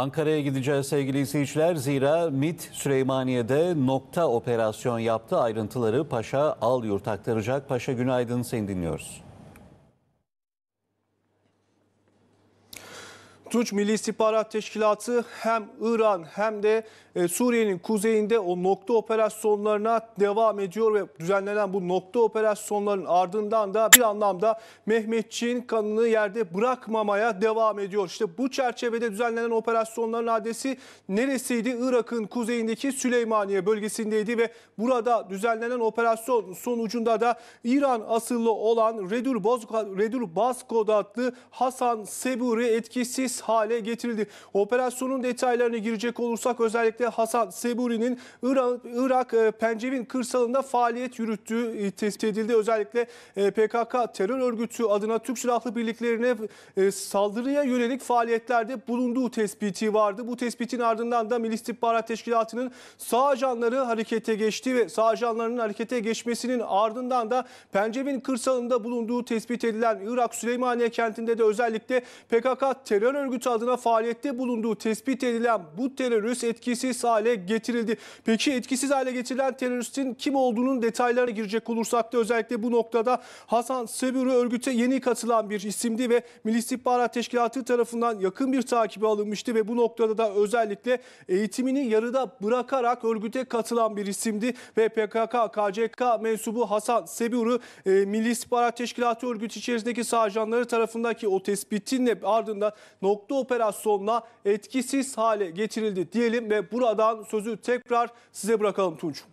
Ankara'ya gideceğiz sevgili izleyiciler. Zira MIT Süleymaniye'de nokta operasyon yaptı. Ayrıntıları Paşa Al Yurt aktaracak. Paşa günaydın seni dinliyoruz. Tunç Milli İstihbarat Teşkilatı hem İran hem de e, Suriye'nin kuzeyinde o nokta operasyonlarına devam ediyor ve düzenlenen bu nokta operasyonların ardından da bir anlamda Mehmetçiğin kanını yerde bırakmamaya devam ediyor. İşte bu çerçevede düzenlenen operasyonların adresi neresiydi? Irak'ın kuzeyindeki Süleymaniye bölgesindeydi ve burada düzenlenen operasyon sonucunda da İran asıllı olan Redur, Bozko, Redur Basko'da adlı Hasan Seburi etkisiz hale getirildi. Operasyonun detaylarına girecek olursak özellikle Hasan Seburi'nin Irak, Irak e, Pencevin kırsalında faaliyet yürüttüğü e, tespit edildi. Özellikle e, PKK terör örgütü adına Türk Silahlı Birliklerine saldırıya yönelik faaliyetlerde bulunduğu tespiti vardı. Bu tespitin ardından da Milli İstihbarat Teşkilatı'nın sağ ajanları harekete geçti ve sağ ajanlarının harekete geçmesinin ardından da Pencevin kırsalında bulunduğu tespit edilen Irak Süleymaniye kentinde de özellikle PKK terör örgütü örgütü adına faaliyette bulunduğu tespit edilen bu terörist etkisiz hale getirildi. Peki etkisiz hale getirilen teröristin kim olduğunun detaylarına girecek olursak da özellikle bu noktada Hasan Sebürü örgüte yeni katılan bir isimdi ve Milli İstihbarat Teşkilatı tarafından yakın bir takibi alınmıştı ve bu noktada da özellikle eğitimini yarıda bırakarak örgüte katılan bir isimdi ve PKK, KCK mensubu Hasan Sebürü e, Milli İstihbarat Teşkilatı örgütü içerisindeki sağcanları tarafındaki o tespitinle ardından nokta toplu operasyonla etkisiz hale getirildi diyelim ve buradan sözü tekrar size bırakalım Tunç.